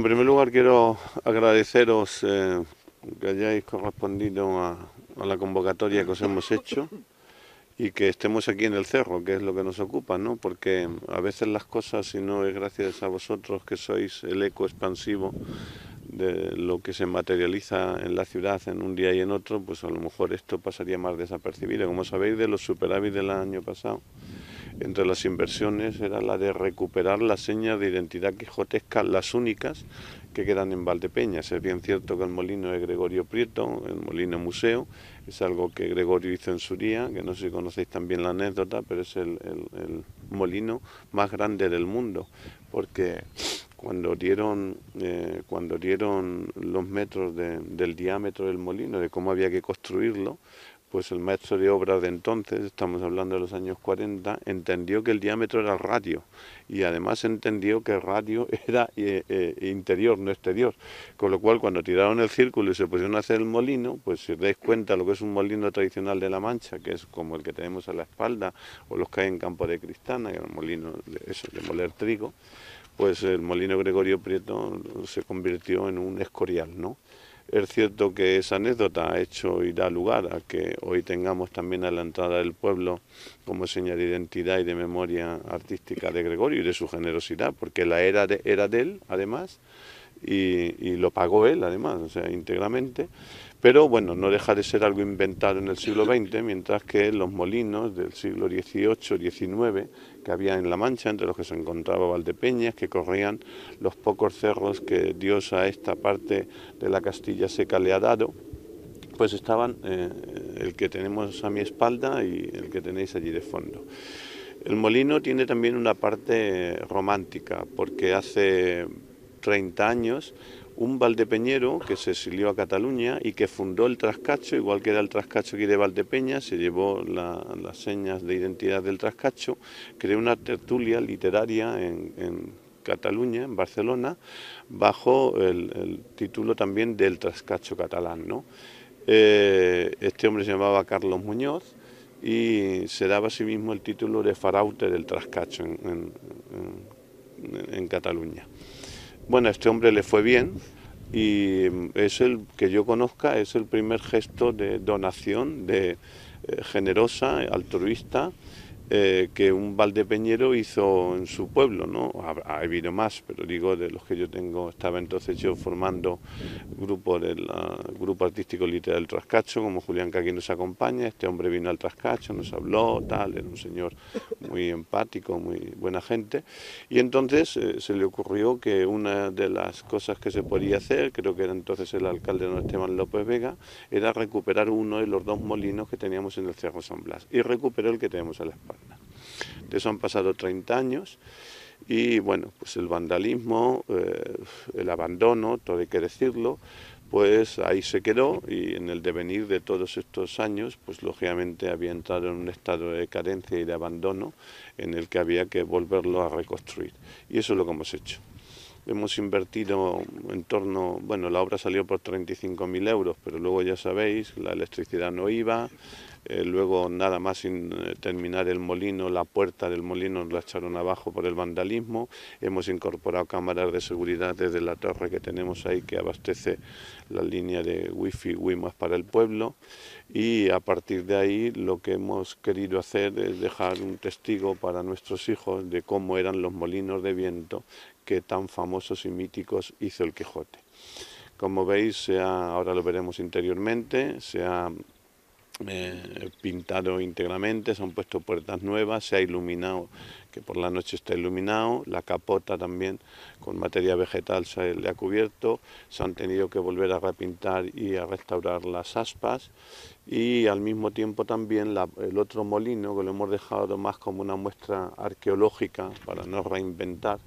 En primer lugar quiero agradeceros eh, que hayáis correspondido a, la convocatoria que os hemos hecho y que estemos aquí en el cerro, que es lo que nos ocupa, ¿no? Porque a veces las cosas, si no es gracias a vosotros que sois el eco expansivo de lo que se materializa en la ciudad en un día y en otro, pues a lo mejor esto pasaría más desapercibido. Como sabéis, de los superávit del año pasado, entre las inversiones era la de recuperar las señas de identidad quijotesca, las únicas que quedan en Valdepeñas. Es bien cierto que el molino de Gregorio Prieto, el molino museo, es algo que Gregorio hizo en su que no sé si conocéis también la anécdota, pero es el, molino más grande del mundo, porque cuando dieron, eh, cuando dieron los metros del diámetro del molino, de cómo había que construirlo, pues el maestro de obra de entonces, estamos hablando de los años 40, entendió que el diámetro era radio y además entendió que radio era eh, eh, interior, no exterior. Con lo cual, cuando tiraron el círculo y se pusieron a hacer el molino, pues si os dais cuenta lo que es un molino tradicional de la Mancha, que es como el que tenemos a la espalda, o los que hay en Campo de Cristana, que el molino de, de moler trigo, pues el molino Gregorio Prieto se convirtió en un escorial, ¿no? Es cierto que esa anécdota ha hecho y da lugar a que hoy tengamos también a la entrada del pueblo como señal de identidad y de memoria artística de Gregorio y de su generosidad, porque la era era de él, además, y, y, lo pagó él, además, o sea, íntegramente. Pero bueno, no deja de ser algo inventado en el siglo XX, mientras que los molinos del siglo XVIII, XIX que había en La Mancha, entre los que se encontraba Valdepeñas, que corrían los pocos cerros que Dios a esta parte de la Castilla seca le ha dado, pues estaban eh, el que tenemos a mi espalda y el que tenéis allí de fondo. El molino tiene también una parte romántica, porque hace 30 años un valdepeñero que se exilió a Cataluña y que fundó el trascacho, igual que era el trascacho aquí de Valdepeña, se llevó las señas de identidad del trascacho, creó una tertulia literaria en, Cataluña, en Barcelona, bajo el, título también del trascacho catalán. ¿no? Eh, este hombre se llamaba Carlos Muñoz y se daba a sí mismo el título de faraute del trascacho en, en Cataluña. Bueno, a este hombre le fue bien y mm, es el que yo conozca, es el primer gesto de donación de, eh, generosa, altruista eh, que un Valdepeñero hizo en su pueblo, ¿no? Ha, habido más, pero digo de los que yo tengo, estaba entonces yo formando grupo del grupo artístico literal del Trascacho, como Julián que nos acompaña, este hombre vino al Trascacho, nos habló, tal, era un señor muy empático, muy buena gente, y entonces eh, se le ocurrió que una de las cosas que se podía hacer, creo que era entonces el alcalde don Esteban López Vega, era recuperar uno de los dos molinos que teníamos en el Cerro San Blas, y recuperó el que tenemos a la espalda. De eso han pasado 30 años y bueno, pues el vandalismo, eh, el abandono, todo hay que decirlo, pues ahí se quedó y en el devenir de todos estos años, pues lógicamente había entrado en un estado de carencia y de abandono en el que había que volverlo a reconstruir. Y eso es lo que hemos hecho. Hemos invertido en torno, bueno, la obra salió por 35.000 euros, pero luego ya sabéis, la electricidad no iba, eh, luego nada más sin eh, terminar el molino, la puerta del molino la echaron abajo por el vandalismo, hemos incorporado cámaras de seguridad desde la torre que tenemos ahí que abastece la línea de wifi WIMAS para el pueblo y a partir de ahí lo que hemos querido hacer es dejar un testigo para nuestros hijos de cómo eran los molinos de viento que tan famosos y míticos hizo el Quijote. Como veis, ahora lo veremos interiormente, eh, pintado íntegramente, se han puesto puertas nuevas, se ha iluminado, que por la noche está iluminado, la capota también con materia vegetal se le ha cubierto, se han tenido que volver a repintar y a restaurar las aspas y al mismo tiempo también el otro molino que lo hemos dejado más como una muestra arqueológica para no reinventar,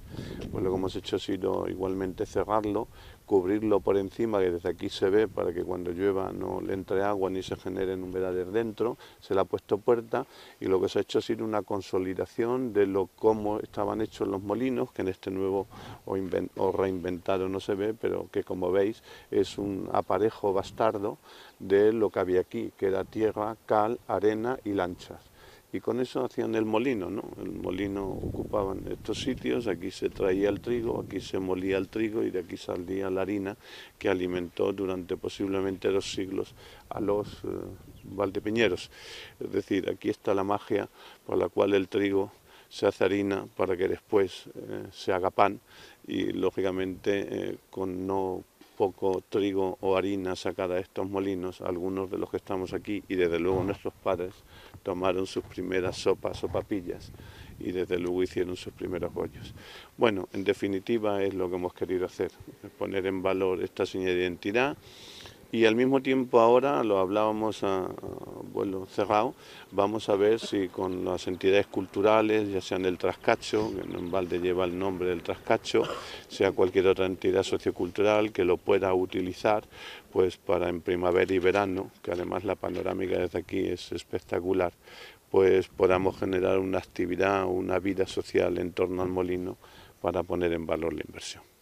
pues lo que hemos hecho ha sido igualmente cerrarlo, cubrirlo por encima que desde aquí se ve para que cuando llueva no le entre agua ni se genere humedades dentro, se le ha puesto puerta y lo que se ha hecho ha sido una consolidación de lo cómo estaban hechos los molinos, que en este nuevo o reinventado no se ve, pero que como veis es un aparejo bastardo de lo que había aquí, que era tierra, cal, arena y lanchas. Y con eso hacían el molino, ¿no? El molino ocupaban estos sitios, aquí se traía el trigo, aquí se molía el trigo y de aquí salía la harina que alimentó durante posiblemente dos siglos a los valdepiñeros... Eh, valdepeñeros. Es decir, aquí está la magia por la cual el trigo se hace harina para que después eh, se haga pan y lógicamente eh, con no poco trigo o harina sacada de estos molinos, algunos de los que estamos aquí y desde luego ah. nuestros padres tomaron sus primeras sopas o papillas y desde luego hicieron sus primeros bollos. Bueno, en definitiva es lo que hemos querido hacer, poner en valor esta señal de identidad y al mismo tiempo ahora lo hablábamos a, bueno, cerrado, vamos a ver si con las entidades culturales, ya sean el Trascacho, que en Valde lleva el nombre del Trascacho, sea cualquier otra entidad sociocultural que lo pueda utilizar, pues para en primavera y verano, que además la panorámica desde aquí es espectacular, pues podamos generar una actividad, una vida social en torno al molino para poner en valor la inversión.